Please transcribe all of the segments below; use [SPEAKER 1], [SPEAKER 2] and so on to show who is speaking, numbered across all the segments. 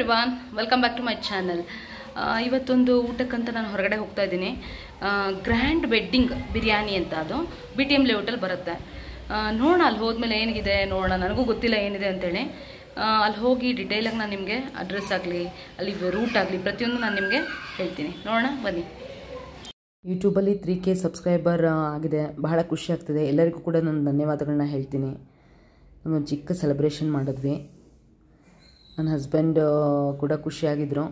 [SPEAKER 1] everyone welcome back to my channel ಇವತ್ತೊಂದು ಊಟಕ್ಕಂತ ನಾನು ಹೊರಗಡೆ ಹೋಗ್ತಾ ಇದ್ದೀನಿ ಗ್ರ್ಯಾಂಡ್ ವೆಡ್ಡಿಂಗ್ ಬಿರಿಯಾನಿ ಅಂತ ಅದು ಬಿ ಟಿ ಎಮ್ ಹೋಟೆಲ್ ಬರುತ್ತೆ ನೋಡೋಣ ಅಲ್ಲಿ ಹೋದ್ಮೇಲೆ ಏನಿದೆ ನೋಡೋಣ ನನಗೂ ಗೊತ್ತಿಲ್ಲ ಏನಿದೆ ಅಂತೇಳಿ ಅಲ್ಲಿ ಹೋಗಿ ಡಿಟೇಲಾಗಿ ನಾನು ನಿಮಗೆ ಅಡ್ರೆಸ್ ಆಗಲಿ ಅಲ್ಲಿ ರೂಟ್ ಆಗಲಿ ಪ್ರತಿಯೊಂದು ನಾನು ನಿಮಗೆ ಹೇಳ್ತೀನಿ ನೋಡೋಣ ಬನ್ನಿ ಯೂಟ್ಯೂಬಲ್ಲಿ ತ್ರೀ ಕೆ ಸಬ್ಸ್ಕ್ರೈಬರ್ ಆಗಿದೆ ಬಹಳ ಖುಷಿ ಆಗ್ತದೆ ಎಲ್ಲರಿಗೂ ಕೂಡ ನಾನು ಧನ್ಯವಾದಗಳನ್ನ ಹೇಳ್ತೀನಿ ಒಂದು ಚಿಕ್ಕ ಸೆಲೆಬ್ರೇಷನ್ ಮಾಡಿದ್ವಿ ನನ್ನ ಹಸ್ಬೆಂಡ್ ಕೂಡ ಖುಷಿಯಾಗಿದ್ದರು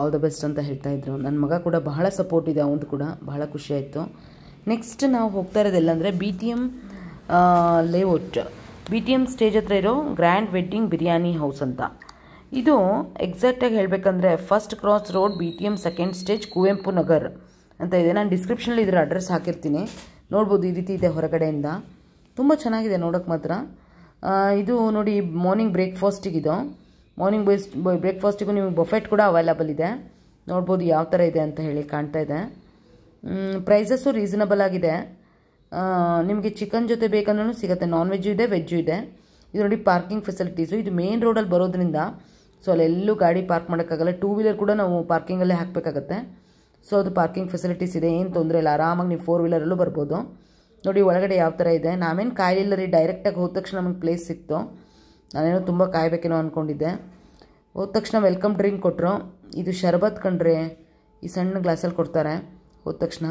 [SPEAKER 1] ಆಲ್ ದ ಬೆಸ್ಟ್ ಅಂತ ಹೇಳ್ತಾ ಇದ್ರು ನನ್ನ ಮಗ ಕೂಡ ಬಹಳ ಸಪೋರ್ಟ್ ಇದೆ ಅವನದು ಕೂಡ ಬಹಳ ಖುಷಿಯಾಯಿತು ನೆಕ್ಸ್ಟ್ ನಾವು ಹೋಗ್ತಾ ಇರೋದೆಲ್ಲ ಅಂದರೆ B T M layout B T M stage ಹತ್ರ ಇರೋ ಗ್ರ್ಯಾಂಡ್ ವೆಡ್ಡಿಂಗ್ ಬಿರಿಯಾನಿ ಹೌಸ್ ಅಂತ ಇದು ಎಕ್ಸಾಕ್ಟಾಗಿ ಹೇಳಬೇಕಂದ್ರೆ first cross road B T M second stage Kuvempu Nagar ಅಂತ ಇದೆ ನಾನು ಡಿಸ್ಕ್ರಿಪ್ಷನಲ್ಲಿ ಇದರ ಅಡ್ರೆಸ್ ಹಾಕಿರ್ತೀನಿ ನೋಡ್ಬೋದು ಈ ರೀತಿ ಇದೆ ಹೊರಗಡೆಯಿಂದ ತುಂಬ ಚೆನ್ನಾಗಿದೆ ನೋಡೋಕೆ ಮಾತ್ರ ಇದು ನೋಡಿ ಮಾರ್ನಿಂಗ್ ಬ್ರೇಕ್ಫಾಸ್ಟಿಗಿದು ಮಾರ್ನಿಂಗ್ ಬೈಸ್ ಬ್ರೇಕ್ಫಾಸ್ಟಿಗೂ ನಿಮಗೆ ಬಫೆಟ್ ಕೂಡ ಅವೈಲಬಲ್ ಇದೆ ನೋಡ್ಬೋದು ಯಾವ ಥರ ಇದೆ ಅಂತ ಹೇಳಿ ಕಾಣ್ತಾ ಇದೆ ಪ್ರೈಸಸ್ಸು ರೀಸನಬಲ್ ಆಗಿದೆ ನಿಮಗೆ ಚಿಕನ್ ಜೊತೆ ಬೇಕಂದ್ರೂ ಸಿಗುತ್ತೆ ನಾನ್ ವೆಜ್ಜು ಇದೆ ವೆಜ್ಜು ಇದೆ ಇದು ನೋಡಿ ಪಾರ್ಕಿಂಗ್ ಫೆಸಿಲಿಟೀಸು ಇದು ಮೇನ್ ರೋಡಲ್ಲಿ ಬರೋದ್ರಿಂದ ಸೊ ಅಲ್ಲೆಲ್ಲೂ ಗಾಡಿ ಪಾರ್ಕ್ ಮಾಡೋಕ್ಕಾಗಲ್ಲ ಟೂ ವೀಲರ್ ಕೂಡ ನಾವು ಪಾರ್ಕಿಂಗಲ್ಲೇ ಹಾಕಬೇಕಾಗತ್ತೆ ಸೊ ಅದು ಪಾರ್ಕಿಂಗ್ ಫೆಸಿಲಿಟೀಸ್ ಇದೆ ಏನು ತೊಂದರೆ ಇಲ್ಲ ಆರಾಮಾಗಿ ನೀವು ಫೋರ್ ವೀಲರಲ್ಲೂ ಬರ್ಬೋದು ನೋಡಿ ಒಳಗಡೆ ಯಾವ ಥರ ಇದೆ ನಾವೇನು ಕಾಯಿಲ್ಲ ರೀ ಡೈರೆಕ್ಟಾಗಿ ಹೋದ ತಕ್ಷಣ ನಮಗೆ ಪ್ಲೇಸ್ ಸಿಕ್ತು ನಾನೇನೋ ತುಂಬ ಕಾಯಬೇಕೇನೋ ಅಂದ್ಕೊಂಡಿದ್ದೆ ಹೋದ ತಕ್ಷಣ ವೆಲ್ಕಮ್ ಡ್ರಿಂಕ್ ಕೊಟ್ಟರು ಇದು ಶರ್ಬತ್ ಕಂಡ್ರೆ ಈ ಸಣ್ಣ ಗ್ಲಾಸಲ್ಲಿ ಕೊಡ್ತಾರೆ ಹೋದ ತಕ್ಷಣ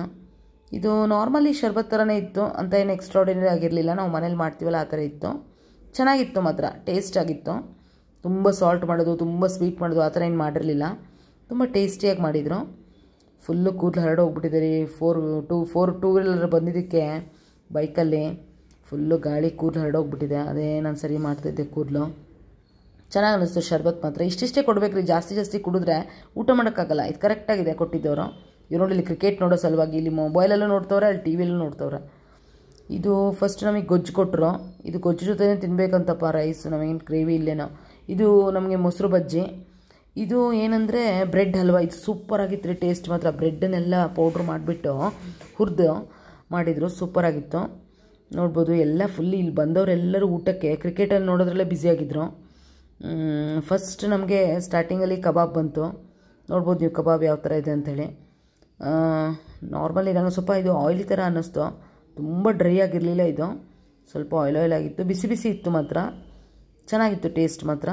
[SPEAKER 1] ಇದು ನಾರ್ಮಲಿ ಶರ್ಬತ್ ಥರನೇ ಇತ್ತು ಅಂತ ಏನು ಎಕ್ಸ್ಟ್ರಾಡಿನರಿ ಆಗಿರಲಿಲ್ಲ ನಾವು ಮನೇಲಿ ಮಾಡ್ತೀವಲ್ಲ ಆ ಥರ ಇತ್ತು ಚೆನ್ನಾಗಿತ್ತು ಮಾತ್ರ ಟೇಸ್ಟ್ ಆಗಿತ್ತು ತುಂಬ ಸಾಲ್ಟ್ ಮಾಡೋದು ತುಂಬ ಸ್ವೀಟ್ ಮಾಡೋದು ಆ ಥರ ಏನು ಮಾಡಿರಲಿಲ್ಲ ತುಂಬ ಟೇಸ್ಟಿಯಾಗಿ ಮಾಡಿದರು ಫುಲ್ಲು ಕೂದಲು ಹರಡೋಗ್ಬಿಟ್ಟಿದೆ four two four two wheeler ಬಂದಿದ್ದಕ್ಕೆ ಬೈಕಲ್ಲಿ ಫುಲ್ಲು ಗಾಳಿ ಕೂದಲು ಹರಡೋಗ್ಬಿಟ್ಟಿದೆ ಅದೇ ನಾನು ಸರಿ ಮಾಡ್ತಿದ್ದೆ ಕೂದಲು ಚೆನ್ನಾಗಿ ಅನ್ನಿಸ್ತು ಶರ್ಬತ್ ಮಾತ್ರ ಇಷ್ಟಿಷ್ಟೇ ಕೊಡಬೇಕು ರೀ ಜಾಸ್ತಿ ಜಾಸ್ತಿ ಕುಡಿದ್ರೆ ಊಟ ಮಾಡೋಕ್ಕಾಗಲ್ಲ ಇದು ಕರೆಕ್ಟಾಗಿದೆ ಕೊಟ್ಟಿದ್ದವರು ಇವ್ರು ನೋಡಿ ಇಲ್ಲಿ ಕ್ರಿಕೆಟ್ ನೋಡೋ ಸಲುವಾಗಿ ಇಲ್ಲಿ ಮೊಬೈಲಲ್ಲೂ ನೋಡ್ತವ್ರೆ ಅಲ್ಲಿ ಟಿ ವಿಲೂ ನೋಡ್ತವ್ರೆ ಇದು ಫಸ್ಟ್ ನಮಗೆ ಗೊಜ್ಜು ಕೊಟ್ಟರು ಇದು ಗೊಜ್ಜು ಜೊತೆ ತಿನ್ನಬೇಕಂತಪ್ಪ ರೈಸ್ ನಮಗೇನು ಗ್ರೇವಿ ಇಲ್ಲೇನೋ ಇದು ನಮಗೆ ಮೊಸರು ಬಜ್ಜಿ ಇದು ಏನಂದರೆ ಬ್ರೆಡ್ ಹಲ್ವಾ ಇದು ಸೂಪರಾಗಿತ್ತು ಆಗಿತ್ತು ಟೇಸ್ಟ್ ಮಾತ್ರ ಬ್ರೆಡ್ಡನ್ನೆಲ್ಲ ಪೌಡ್ರ್ ಮಾಡಿಬಿಟ್ಟು ಹುರಿದು ಮಾಡಿದರು ಸೂಪರಾಗಿತ್ತು ನೋಡ್ಬೋದು ಎಲ್ಲ ಫುಲ್ಲಿ ಇಲ್ಲಿ ಬಂದವರೆಲ್ಲರೂ ಊಟಕ್ಕೆ ಕ್ರಿಕೆಟಲ್ಲಿ ನೋಡೋದ್ರಲ್ಲೇ ಬ್ಯುಸಿಯಾಗಿದ್ದರು ಫಸ್ಟ್ ನಮಗೆ ಸ್ಟಾರ್ಟಿಂಗಲ್ಲಿ ಕಬಾಬ್ ಬಂತು ನೋಡ್ಬೋದು ನೀವು ಕಬಾಬ್ ಯಾವ ಥರ ಇದೆ ಅಂಥೇಳಿ ನಾರ್ಮಲಿ ನನಗೆ ಸ್ವಲ್ಪ ಇದು ಆಯಿಲಿ ಥರ ಅನ್ನಿಸ್ತು ತುಂಬ ಡ್ರೈ ಆಗಿರಲಿಲ್ಲ ಇದು ಸ್ವಲ್ಪ ಆಯಿಲ್ ಆಯಿಲ್ ಆಗಿತ್ತು ಬಿಸಿ ಬಿಸಿ ಇತ್ತು ಮಾತ್ರ ಚೆನ್ನಾಗಿತ್ತು ಟೇಸ್ಟ್ ಮಾತ್ರ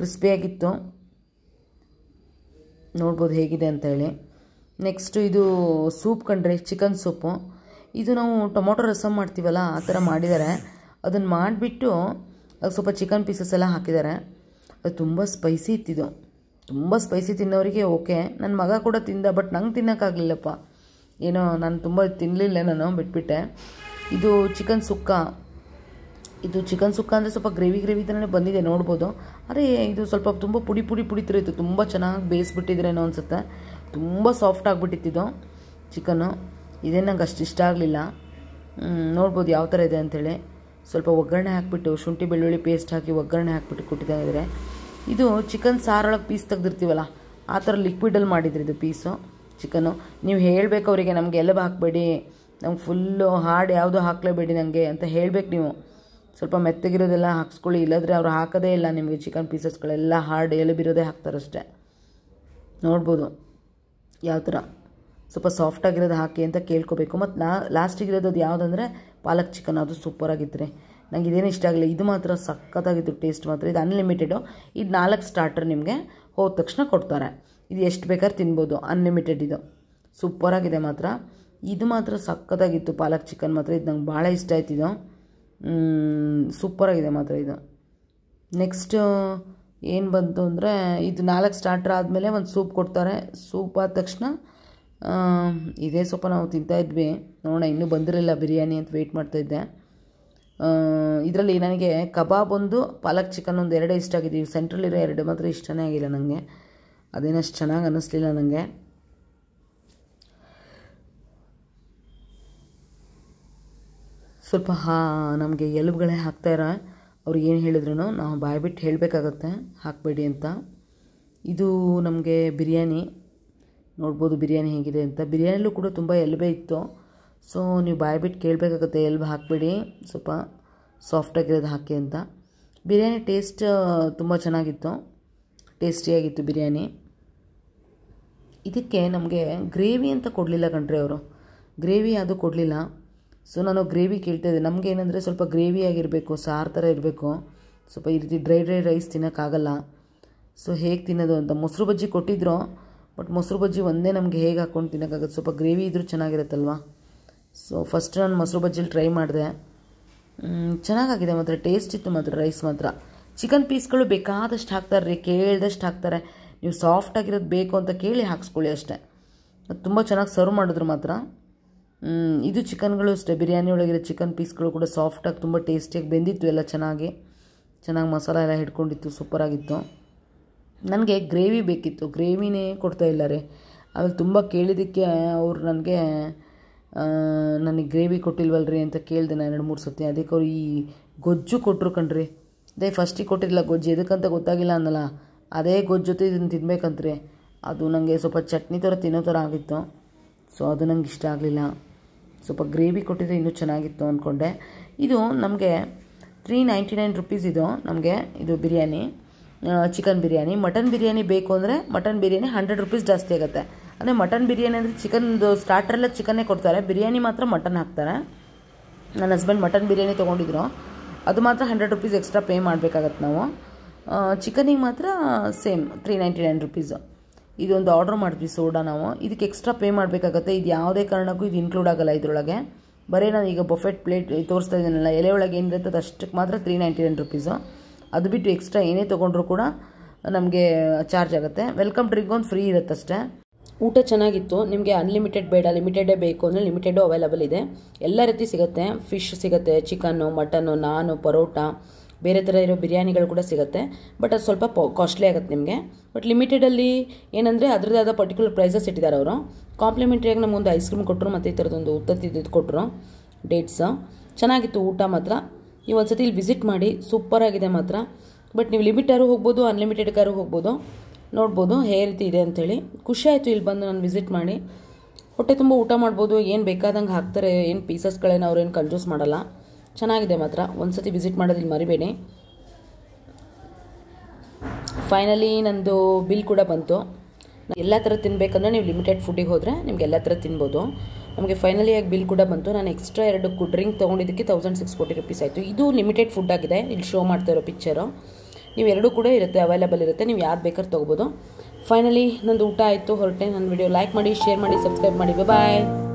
[SPEAKER 1] ಕ್ರಿಸ್ಪಿಯಾಗಿತ್ತು ನೋಡ್ಬೋದು ಹೇಗಿದೆ ಅಂತ ಹೇಳಿ ನೆಕ್ಸ್ಟು ಇದು ಸೂಪ್ ಕಂಡ್ರೆ ಚಿಕನ್ ಸೂಪು ಇದು ನಾವು ಟೊಮೊಟೊ ರಸಮ್ ಮಾಡ್ತೀವಲ್ಲ ಆ ಥರ ಮಾಡಿದ್ದಾರೆ ಅದನ್ನು ಮಾಡಿಬಿಟ್ಟು ಸ್ವಲ್ಪ ಚಿಕನ್ ಪೀಸಸ್ ಎಲ್ಲ ಹಾಕಿದ್ದಾರೆ ಅದು ತುಂಬ ಸ್ಪೈಸಿ ಇತ್ತಿದು ತುಂಬ ಸ್ಪೈಸಿ ತಿನ್ನೋರಿಗೆ ಓಕೆ ನನ್ನ ಮಗ ಕೂಡ ತಿಂದ ಬಟ್ ನಂಗೆ ತಿನ್ನೋಕ್ಕಾಗಲಿಲ್ಲಪ್ಪ ಏನೋ ನಾನು ತುಂಬ ತಿನ್ನಲಿಲ್ಲ ನಾನು ಬಿಟ್ಬಿಟ್ಟೆ ಇದು ಚಿಕನ್ ಸುಕ್ಕ ಇದು ಚಿಕನ್ ಸುಕ್ಕ ಅಂದರೆ ಸ್ವಲ್ಪ ಗ್ರೇವಿ ಗ್ರೇವಿ ಥರನೇ ಬಂದಿದೆ ನೋಡ್ಬೋದು ಅರೆ ಇದು ಸ್ವಲ್ಪ ತುಂಬ ಪುಡಿ ಪುಡಿ ಪುಡಿ ತರ ಇತ್ತು ತುಂಬ ಚೆನ್ನಾಗಿ ಬೇಯಿಸ್ಬಿಟ್ಟಿದ್ರೇನೋ ಅನಿಸುತ್ತೆ ತುಂಬ ಸಾಫ್ಟ್ ಆಗಿಬಿಟ್ಟಿತ್ತಿದ್ದು ಚಿಕನು ಇದೇ ನಂಗೆ ಅಷ್ಟು ಇಷ್ಟ ಆಗಲಿಲ್ಲ ನೋಡ್ಬೋದು ಯಾವ ಥರ ಇದೆ ಅಂಥೇಳಿ ಸ್ವಲ್ಪ ಒಗ್ಗರಣೆ ಹಾಕಿಬಿಟ್ಟು ಶುಂಠಿ ಬೆಳ್ಳುಳ್ಳಿ ಪೇಸ್ಟ್ ಹಾಕಿ ಒಗ್ಗರಣೆ ಹಾಕಿಬಿಟ್ಟು ಕೊಟ್ಟಿದ್ದಾಗಿದ್ರೆ ಇದು ಚಿಕನ್ ಸಾರೊಳಗೆ ಪೀಸ್ ತೆಗೆದಿರ್ತೀವಲ್ಲ ಆ ಥರ ಲಿಕ್ವಿಡಲ್ಲಿ ಮಾಡಿದ್ರಿ ಇದು ಪೀಸು ಚಿಕನು ನೀವು ಹೇಳಬೇಕು ಅವರಿಗೆ ನಮಗೆ ಎಲಬ ಹಾಕಬೇಡಿ ನಮ್ಗೆ ಫುಲ್ಲು ಹಾರ್ಡ್ ಯಾವುದು ಹಾಕಲೇಬೇಡಿ ನನಗೆ ಅಂತ ಹೇಳಬೇಕು ನೀವು ಸ್ವಲ್ಪ ಮೆತ್ತಗಿರೋದೆಲ್ಲ ಹಾಕ್ಸ್ಕೊಳ್ಳಿ ಇಲ್ಲದ್ರೆ ಅವ್ರು ಹಾಕೋದೇ ಇಲ್ಲ ನಿಮಗೆ ಚಿಕನ್ ಪೀಸಸ್ಗಳೆಲ್ಲ ಹಾರ್ಡ್ ಎಲುಬಿರೋದೇ ಹಾಕ್ತಾರಷ್ಟೆ ನೋಡ್ಬೋದು ಯಾವ ಥರ ಸ್ವಲ್ಪ ಸಾಫ್ಟಾಗಿರೋದು ಹಾಕಿ ಅಂತ ಕೇಳ್ಕೊಬೇಕು ಮತ್ತು ನಾ ಇರೋದು ಅದು ಯಾವುದಂದ್ರೆ ಪಾಲಕ್ ಚಿಕನ್ ಅದು ರೀ ನನಗೆ ಇದೇನು ಇಷ್ಟ ಆಗಲಿಲ್ಲ ಇದು ಮಾತ್ರ ಸಖತ್ತಾಗಿತ್ತು ಟೇಸ್ಟ್ ಮಾತ್ರ ಇದು ಅನ್ಲಿಮಿಟೆಡು ಇದು ನಾಲ್ಕು ಸ್ಟಾರ್ಟರ್ ನಿಮಗೆ ಹೋದ ತಕ್ಷಣ ಕೊಡ್ತಾರೆ ಇದು ಎಷ್ಟು ಬೇಕಾದ್ರೂ ತಿನ್ಬೋದು ಅನ್ಲಿಮಿಟೆಡ್ ಇದು ಸೂಪರಾಗಿದೆ ಮಾತ್ರ ಇದು ಮಾತ್ರ ಸಖತ್ತಾಗಿತ್ತು ಪಾಲಕ್ ಚಿಕನ್ ಮಾತ್ರ ಇದು ನಂಗೆ ಭಾಳ ಇಷ್ಟ ಆಯ್ತು ಇದು ಸೂಪರಾಗಿದೆ ಮಾತ್ರ ಇದು ನೆಕ್ಸ್ಟ್ ಏನು ಬಂತು ಅಂದರೆ ಇದು ನಾಲ್ಕು ಸ್ಟಾರ್ಟರ್ ಆದಮೇಲೆ ಒಂದು ಸೂಪ್ ಕೊಡ್ತಾರೆ ಸೂಪ್ ಆದ ತಕ್ಷಣ ಇದೇ ಸ್ವಲ್ಪ ನಾವು ತಿಂತಾಯಿದ್ವಿ ನೋಡೋಣ ಇನ್ನೂ ಬಂದಿರಲಿಲ್ಲ ಬಿರಿಯಾನಿ ಅಂತ ವೆಯ್ಟ್ ಮಾಡ್ತಾಯಿದ್ದೆ ಇದರಲ್ಲಿ ನನಗೆ ಕಬಾಬ್ ಒಂದು ಪಾಲಕ್ ಚಿಕನ್ ಒಂದು ಎರಡೇ ಇಷ್ಟ ಆಗಿದ್ದೀವಿ ಸೆಂಟ್ರಲ್ಲಿರೋ ಎರಡು ಮಾತ್ರ ಇಷ್ಟನೇ ಆಗಿಲ್ಲ ನನಗೆ ಅದೇನಷ್ಟು ಚೆನ್ನಾಗಿ ಅನ್ನಿಸ್ಲಿಲ್ಲ ನನಗೆ ಸ್ವಲ್ಪ ಹಾ ನಮಗೆ ಎಲುಬುಗಳೇ ಹಾಕ್ತಾಯಿರ ಅವ್ರು ಏನು ಹೇಳಿದ್ರು ನಾವು ಬಾಯ್ಬಿಟ್ಟು ಹೇಳಬೇಕಾಗತ್ತೆ ಹಾಕಬೇಡಿ ಅಂತ ಇದು ನಮಗೆ ಬಿರಿಯಾನಿ ನೋಡ್ಬೋದು ಬಿರಿಯಾನಿ ಹೇಗಿದೆ ಅಂತ ಬಿರಿಯಾನಿಲೂ ಕೂಡ ತುಂಬ ಎಲ್ಬೆ ಇತ್ತು ಸೊ ನೀವು ಬಾಯ್ಬಿಟ್ಟು ಕೇಳಬೇಕಾಗುತ್ತೆ ಎಲ್ಬ ಹಾಕಿಬಿಡಿ ಸ್ವಲ್ಪ ಸಾಫ್ಟಾಗಿರೋದು ಹಾಕಿ ಅಂತ ಬಿರಿಯಾನಿ ಟೇಸ್ಟ್ ತುಂಬ ಚೆನ್ನಾಗಿತ್ತು ಟೇಸ್ಟಿಯಾಗಿತ್ತು ಬಿರಿಯಾನಿ ಇದಕ್ಕೆ ನಮಗೆ ಗ್ರೇವಿ ಅಂತ ಕೊಡಲಿಲ್ಲ ಕಣ್ರಿ ಅವರು ಗ್ರೇವಿ ಅದು ಕೊಡಲಿಲ್ಲ ಸೊ ನಾನು ಗ್ರೇವಿ ಕೇಳ್ತಾ ನಮಗೆ ಏನಂದರೆ ಸ್ವಲ್ಪ ಗ್ರೇವಿಯಾಗಿರಬೇಕು ಸಾರು ಥರ ಇರಬೇಕು ಸ್ವಲ್ಪ ಈ ರೀತಿ ಡ್ರೈ ಡ್ರೈ ರೈಸ್ ತಿನ್ನೋಕ್ಕಾಗಲ್ಲ ಸೊ ಹೇಗೆ ತಿನ್ನೋದು ಅಂತ ಮೊಸರು ಬಜ್ಜಿ ಕೊಟ್ಟಿದ್ರು ಬಟ್ ಮೊಸರು ಬಜ್ಜಿ ಒಂದೇ ನಮಗೆ ಹೇಗೆ ಹಾಕ್ಕೊಂಡು ತಿನ್ನೋಕ್ಕಾಗುತ್ತೆ ಸ್ವಲ್ಪ ಗ್ರೇವಿ ಇದ್ದರೂ ಚೆನ್ನಾಗಿರುತ್ತಲ್ವ ಸೊ ಫಸ್ಟ್ ನಾನು ಮೊಸರು ಬಜ್ಜಿಲಿ ಟ್ರೈ ಮಾಡಿದೆ ಚೆನ್ನಾಗಾಗಿದೆ ಮಾತ್ರ ಟೇಸ್ಟ್ ಇತ್ತು ಮಾತ್ರ ರೈಸ್ ಮಾತ್ರ ಚಿಕನ್ ಪೀಸ್ಗಳು ಬೇಕಾದಷ್ಟು ಹಾಕ್ತಾರೆ ರೀ ಕೇಳಿದಷ್ಟು ಹಾಕ್ತಾರೆ ನೀವು ಸಾಫ್ಟಾಗಿರೋದು ಬೇಕು ಅಂತ ಕೇಳಿ ಹಾಕ್ಸ್ಕೊಳ್ಳಿ ಅಷ್ಟೇ ಅದು ತುಂಬ ಚೆನ್ನಾಗಿ ಸರ್ವ್ ಮಾಡಿದ್ರು ಮಾತ್ರ ಇದು ಚಿಕನ್ಗಳು ಅಷ್ಟೇ ಬಿರಿಯಾನಿ ಒಳಗಿರೋ ಚಿಕನ್ ಪೀಸ್ಗಳು ಕೂಡ ಸಾಫ್ಟಾಗಿ ತುಂಬ ಟೇಸ್ಟಿಯಾಗಿ ಬೆಂದಿತ್ತು ಎಲ್ಲ ಚೆನ್ನಾಗಿ ಚೆನ್ನಾಗಿ ಮಸಾಲ ಎಲ್ಲ ಹಿಡ್ಕೊಂಡಿತ್ತು ಸೂಪರಾಗಿತ್ತು ನನಗೆ ಗ್ರೇವಿ ಬೇಕಿತ್ತು ಗ್ರೇವಿನೇ ಇಲ್ಲ ರೀ ಆಮೇಲೆ ತುಂಬ ಕೇಳಿದ್ದಕ್ಕೆ ಅವರು ನನಗೆ ನನಗೆ ಗ್ರೇವಿ ಕೊಟ್ಟಿಲ್ವಲ್ರಿ ಅಂತ ಕೇಳಿದೆ ನಾನು ಎರಡು ಮೂರು ಸತಿ ಅದಕ್ಕೆ ಅವ್ರು ಈ ಗೊಜ್ಜು ಕೊಟ್ಟರು ಕಣ್ರಿ ಅದೇ ಫಸ್ಟಿಗೆ ಕೊಟ್ಟಿರಲಿಲ್ಲ ಗೊಜ್ಜು ಎದಕ್ಕಂತ ಗೊತ್ತಾಗಿಲ್ಲ ಅನ್ನಲ್ಲ ಅದೇ ಗೊಜ್ಜು ಜೊತೆ ಇದನ್ನು ತಿನ್ಬೇಕಂತ್ರಿ ಅದು ನನಗೆ ಸ್ವಲ್ಪ ಚಟ್ನಿ ಥರ ತಿನ್ನೋ ಥರ ಆಗಿತ್ತು ಸೊ ಅದು ನಂಗೆ ಇಷ್ಟ ಆಗಲಿಲ್ಲ ಸ್ವಲ್ಪ ಗ್ರೇವಿ ಕೊಟ್ಟಿದ್ರೆ ಇನ್ನೂ ಚೆನ್ನಾಗಿತ್ತು ಅಂದ್ಕೊಂಡೆ ಇದು ನಮಗೆ ತ್ರೀ ನೈಂಟಿ ನೈನ್ ರುಪೀಸ್ ಇದು ನಮಗೆ ಇದು ಬಿರಿಯಾನಿ ಚಿಕನ್ ಬಿರಿಯಾನಿ ಮಟನ್ ಬಿರಿಯಾನಿ ಬೇಕು ಅಂದರೆ ಮಟನ್ ಬಿರಿಯಾನಿ ಹಂಡ್ರೆಡ್ ರುಪೀಸ್ ಜಾಸ್ತಿ ಆಗುತ್ತೆ ಅಂದರೆ ಮಟನ್ ಬಿರಿಯಾನಿ ಅಂದರೆ ಚಿಕನ್ದು ಸ್ಟಾರ್ಟರೆಲ್ಲ ಚಿಕನ್ನೇ ಕೊಡ್ತಾರೆ ಬಿರಿಯಾನಿ ಮಾತ್ರ ಮಟನ್ ಹಾಕ್ತಾರೆ ನನ್ನ ಹಸ್ಬೆಂಡ್ ಮಟನ್ ಬಿರಿಯಾನಿ ತೊಗೊಂಡಿದ್ರು ಅದು ಮಾತ್ರ ಹಂಡ್ರೆಡ್ ರುಪೀಸ್ ಎಕ್ಸ್ಟ್ರಾ ಪೇ ಮಾಡಬೇಕಾಗತ್ತೆ ನಾವು ಚಿಕನಿಗೆ ಮಾತ್ರ same three ninety nine rupees ಇದೊಂದು ಆರ್ಡ್ರ್ ಮಾಡ್ತೀವಿ ಸೋಡಾ ನಾವು ಇದಕ್ಕೆ ಎಕ್ಸ್ಟ್ರಾ ಪೇ ಮಾಡಬೇಕಾಗತ್ತೆ ಇದು ಯಾವುದೇ ಕಾರಣಕ್ಕೂ ಇದು ಇನ್ಕ್ಲೂಡ್ ಆಗಲ್ಲ ಇದರೊಳಗೆ ಬರೀ ನಾನು ಈಗ ಬೊಫೆಟ್ ಪ್ಲೇಟ್ ತೋರಿಸ್ತಾ ಇದ್ದೀನಲ್ಲ ಎಲೆ ಒಳಗೆ ಏನಿರುತ್ತೆ ಅದು ಅಷ್ಟಕ್ಕೆ ಮಾತ್ರ ತ್ರೀ ನೈಂಟಿ ನೈನ್ ರುಪೀಸು ಅದು ಬಿಟ್ಟು ಎಕ್ಸ್ಟ್ರಾ ಏನೇ ತೊಗೊಂಡ್ರು ಕೂಡ ನಮಗೆ ಚಾರ್ಜ್ ಆಗುತ್ತೆ ವೆಲ್ಕಮ್ ಡ್ರಿಂಕ್ ಒಂದು ಫ್ರೀ ಇರುತ್ತೆ ಅಷ್ಟೇ ಊಟ ಚೆನ್ನಾಗಿತ್ತು ನಿಮಗೆ ಅನ್ಲಿಮಿಟೆಡ್ ಬೇಡ ಲಿಮಿಟೆಡೇ ಬೇಕು ಅಂದರೆ ಲಿಮಿಟೆಡು ಅವೈಲಬಲ್ ಇದೆ ಎಲ್ಲ ರೀತಿ ಸಿಗುತ್ತೆ ಫಿಶ್ ಸಿಗುತ್ತೆ ಚಿಕನ್ನು ಮಟನ್ನು ನಾನು ಪರೋಟ ಬೇರೆ ಥರ ಇರೋ ಬಿರಿಯಾನಿಗಳು ಕೂಡ ಸಿಗುತ್ತೆ ಬಟ್ ಅದು ಸ್ವಲ್ಪ ಕಾಸ್ಟ್ಲಿ ಆಗುತ್ತೆ ನಿಮಗೆ ಬಟ್ ಲಿಮಿಟೆಡಲ್ಲಿ ಏನಂದರೆ ಅದರದ್ದೇ ಆದ ಪರ್ಟಿಕ್ಯುಲರ್ ಪ್ರೈಸಸ್ ಇಟ್ಟಿದ್ದಾರೆ ಅವರು ಕಾಂಪ್ಲಿಮೆಂಟ್ರಿಯಾಗಿ ನಮ್ಮ ಒಂದು ಐಸ್ ಕ್ರೀಮ್ ಕೊಟ್ಟರು ಮತ್ತು ಈ ಥರದ್ದೊಂದು ಉತ್ತತ್ತಿದ್ದು ಕೊಟ್ಟರು ಡೇಟ್ಸ್ ಚೆನ್ನಾಗಿತ್ತು ಊಟ ಮಾತ್ರ ನೀವು ಸತಿ ಇಲ್ಲಿ ವಿಸಿಟ್ ಮಾಡಿ ಸೂಪರ್ ಆಗಿದೆ ಮಾತ್ರ ಬಟ್ ನೀವು ಲಿಮಿಟ್ ಯಾರು ಹೋಗ್ಬೋದು ಅನ್ಲಿಮಿಟೆಡ್ ಕಾರು ಹೋಗ್ಬೋದು ನೋಡ್ಬೋದು ಹೇ ರೀತಿ ಇದೆ ಅಂಥೇಳಿ ಖುಷಿ ಆಯಿತು ಇಲ್ಲಿ ಬಂದು ನಾನು ವಿಸಿಟ್ ಮಾಡಿ ಹೊಟ್ಟೆ ತುಂಬ ಊಟ ಮಾಡ್ಬೋದು ಏನು ಬೇಕಾದಂಗೆ ಹಾಕ್ತಾರೆ ಏನು ಪೀಸಸ್ಗಳೇನು ಅವ್ರೇನು ಕಂಜೂಸ್ ಮಾಡಲ್ಲ ಚೆನ್ನಾಗಿದೆ ಮಾತ್ರ ಒಂದು ಸತಿ ವಿಸಿಟ್ ಇಲ್ಲಿ ಮರಿಬೇಡಿ ಫೈನಲಿ ನಂದು ಬಿಲ್ ಕೂಡ ಬಂತು ಎಲ್ಲ ಥರ ತಿನ್ಬೇಕಂದ್ರೆ ನೀವು ಲಿಮಿಟೆಡ್ ಫುಡ್ಡಿಗೆ ಹೋದರೆ ನಿಮ್ಗೆ ಎಲ್ಲ ಥರ ತಿನ್ಬೋದು ನಮಗೆ ಫೈನಲಿ ಆಗಿ ಬಿಲ್ ಕೂಡ ಬಂತು ನಾನು ಎಕ್ಸ್ಟ್ರಾ ಎರಡು ಡ್ರಿಂಕ್ ತೊಗೊಂಡಿದ್ದಕ್ಕೆ ತೌಸಂಡ್ ಸಿಕ್ಸ್ ಫೋರ್ಟಿ ರುಪೀಸ್ ಆಯಿತು ಇದು ಲಿಮಿಟೆಡ್ ಫುಡ್ ಆಗಿದೆ ಇಲ್ಲಿ ಶೋ ಮಾಡ್ತಾ ಇರೋ ಪಿಕ್ಚರು ನೀವು ಎರಡೂ ಕೂಡ ಇರುತ್ತೆ ಅವೈಲೇಬಲ್ ಇರುತ್ತೆ ನೀವು ಯಾರು ಬೇಕಾದ್ರೂ ತೊಗೋಬೋದು ಫೈನಲಿ ನಂದು ಊಟ ಆಯಿತು ಹೊರಟೆ ನನ್ನ ವಿಡಿಯೋ ಲೈಕ್ ಮಾಡಿ ಶೇರ್ ಮಾಡಿ ಸಬ್ಸ್ಕ್ರೈಬ್ ಮಾಡಿ ಬಾಯ್